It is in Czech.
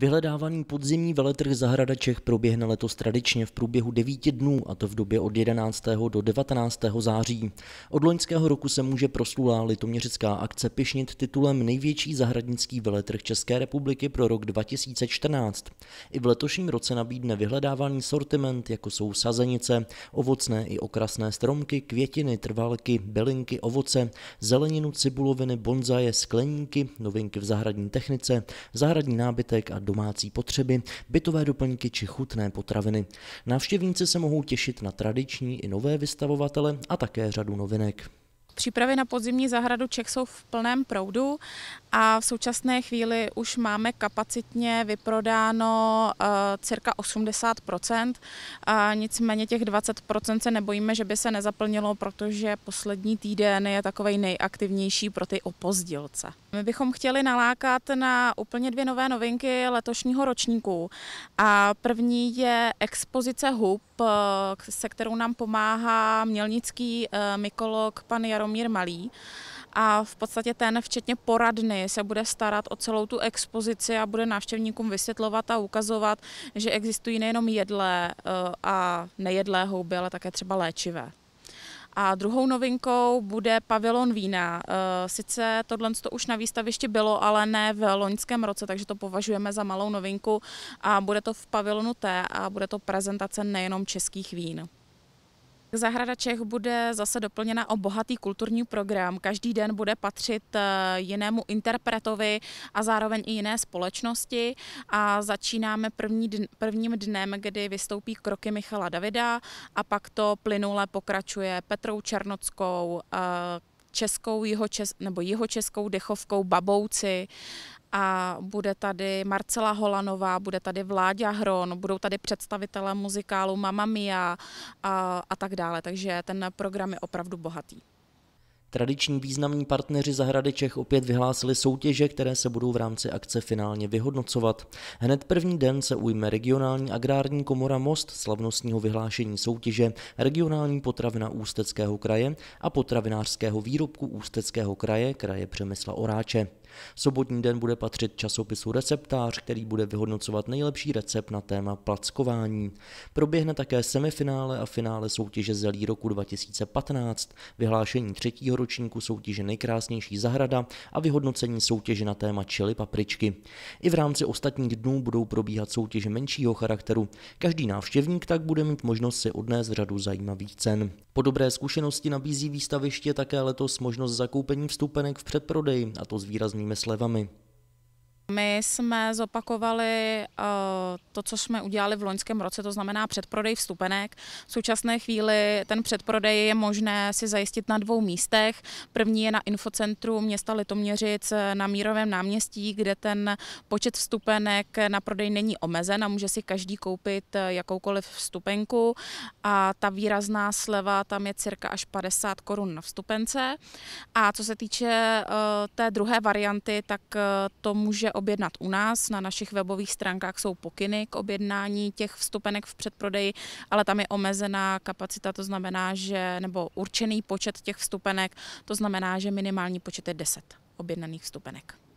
Vyhledávaný podzimní veletrh Zahrada Čech proběhne letos tradičně v průběhu devíti dnů, a to v době od 11. do 19. září. Od loňského roku se může proslulá litoměřická akce pišnit titulem Největší zahradnický veletrh České republiky pro rok 2014. I v letošním roce nabídne vyhledávaný sortiment, jako jsou sazenice, ovocné i okrasné stromky, květiny, trvalky, bylinky, ovoce, zeleninu, cibuloviny, bonzaje, skleníky, novinky v zahradní technice, zahradní nábytek a domácí potřeby, bytové doplňky či chutné potraviny. Návštěvníci se mohou těšit na tradiční i nové vystavovatele a také řadu novinek. Přípravy na podzimní zahradu Čech jsou v plném proudu a v současné chvíli už máme kapacitně vyprodáno eh, cirka 80 a nicméně těch 20 se nebojíme, že by se nezaplnilo, protože poslední týden je takový nejaktivnější pro ty opozdilce. My bychom chtěli nalákat na úplně dvě nové novinky letošního ročníku. A první je expozice hub, eh, se kterou nám pomáhá mělnický eh, mykolog pan Jaromír Jaromír Malý a v podstatě ten, včetně poradny, se bude starat o celou tu expozici a bude návštěvníkům vysvětlovat a ukazovat, že existují nejenom jedlé eh, a nejedlé houby, ale také třeba léčivé. A druhou novinkou bude pavilon vína. Eh, sice tohle to už na výstavišti bylo, ale ne v loňském roce, takže to považujeme za malou novinku a bude to v pavilonu T a bude to prezentace nejenom českých vín. Zahrada Čech bude zase doplněna o bohatý kulturní program. Každý den bude patřit eh, jinému interpretovi a zároveň i jiné společnosti. A začínáme první dn, prvním dnem, kdy vystoupí kroky Michala Davida a pak to plynule pokračuje Petrou Černockou, eh, českou, jihočes, nebo jihočeskou dechovkou Babouci a bude tady Marcela Holanová, bude tady Vláďa Hron, budou tady představitelé muzikálu Mamma Mia a, a tak dále. Takže ten program je opravdu bohatý. Tradiční významní partneři Zahrady Čech opět vyhlásili soutěže, které se budou v rámci akce finálně vyhodnocovat. Hned první den se ujme regionální agrární komora Most slavnostního vyhlášení soutěže, regionální potravina Ústeckého kraje a potravinářského výrobku Ústeckého kraje kraje Přemysla Oráče. Sobotní den bude patřit časopisu Receptář, který bude vyhodnocovat nejlepší recept na téma plackování. Proběhne také semifinále a finále soutěže zelí roku 2015, vyhlášení třetího ročníku soutěže Nejkrásnější zahrada a vyhodnocení soutěže na téma čili papričky. I v rámci ostatních dnů budou probíhat soutěže menšího charakteru. Každý návštěvník tak bude mít možnost si odnést řadu zajímavých cen. Po dobré zkušenosti nabízí výstaviště také letos možnost zakoupení vstupenek v předprodeji, a to zvýrazně různými slevami. My jsme zopakovali eh, to, co jsme udělali v loňském roce, to znamená předprodej vstupenek. V současné chvíli ten předprodej je možné si zajistit na dvou místech. První je na infocentru města Litoměřic eh, na Mírovém náměstí, kde ten počet vstupenek na prodej není omezen a může si každý koupit eh, jakoukoliv vstupenku. A ta výrazná sleva tam je cirka až 50 korun na vstupence. A co se týče té druhé varianty, tak to může objednat u nás. Na našich webových stránkách jsou pokyny k objednání těch vstupenek v předprodeji, ale tam je omezená kapacita, to znamená, že nebo určený počet těch vstupenek, to znamená, že minimální počet je 10 objednaných vstupenek.